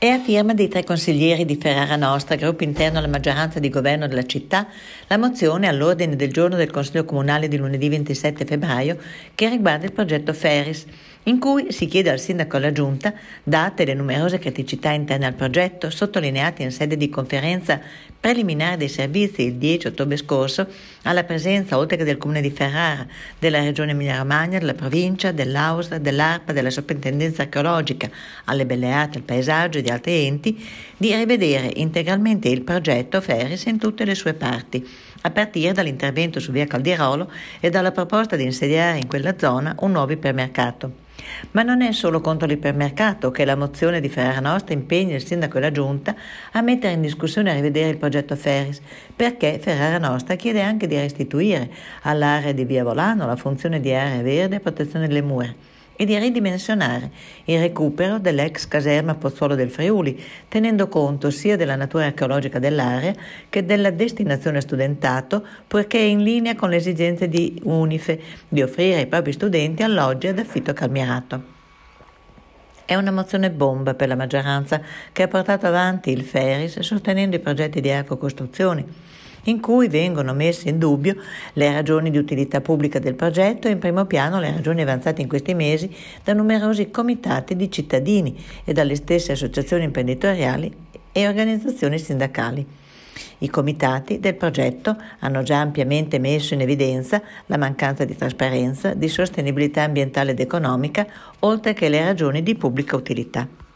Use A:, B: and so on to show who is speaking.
A: È a firma dei tre consiglieri di Ferrara Nostra, gruppo interno alla maggioranza di governo della città, la mozione all'ordine del giorno del Consiglio Comunale di lunedì 27 febbraio che riguarda il progetto Ferris, in cui si chiede al sindaco e alla giunta, date le numerose criticità interne al progetto sottolineate in sede di conferenza preliminare dei servizi il 10 ottobre scorso, alla presenza oltre che del Comune di Ferrara, della Regione Emilia-Romagna, della provincia, dell'Austria, dell'ARPA, della Soprintendenza archeologica, alle Belle Arti, al Paesaggio e agli altri enti di rivedere integralmente il progetto Ferris in tutte le sue parti, a partire dall'intervento su via Calderolo e dalla proposta di insediare in quella zona un nuovo ipermercato. Ma non è solo contro l'ipermercato che la mozione di Ferrara Nostra impegna il sindaco e la giunta a mettere in discussione e rivedere il progetto Ferris, perché Ferrara Nostra chiede anche di restituire all'area di Via Volano la funzione di area verde e protezione delle mura e di ridimensionare il recupero dell'ex caserma Pozzuolo del Friuli, tenendo conto sia della natura archeologica dell'area che della destinazione studentato, poiché è in linea con le esigenze di UNIFE di offrire ai propri studenti alloggi ad affitto calmierato. È una mozione bomba per la maggioranza che ha portato avanti il Feris sostenendo i progetti di arco costruzioni in cui vengono messe in dubbio le ragioni di utilità pubblica del progetto e in primo piano le ragioni avanzate in questi mesi da numerosi comitati di cittadini e dalle stesse associazioni imprenditoriali e organizzazioni sindacali. I comitati del progetto hanno già ampiamente messo in evidenza la mancanza di trasparenza, di sostenibilità ambientale ed economica, oltre che le ragioni di pubblica utilità.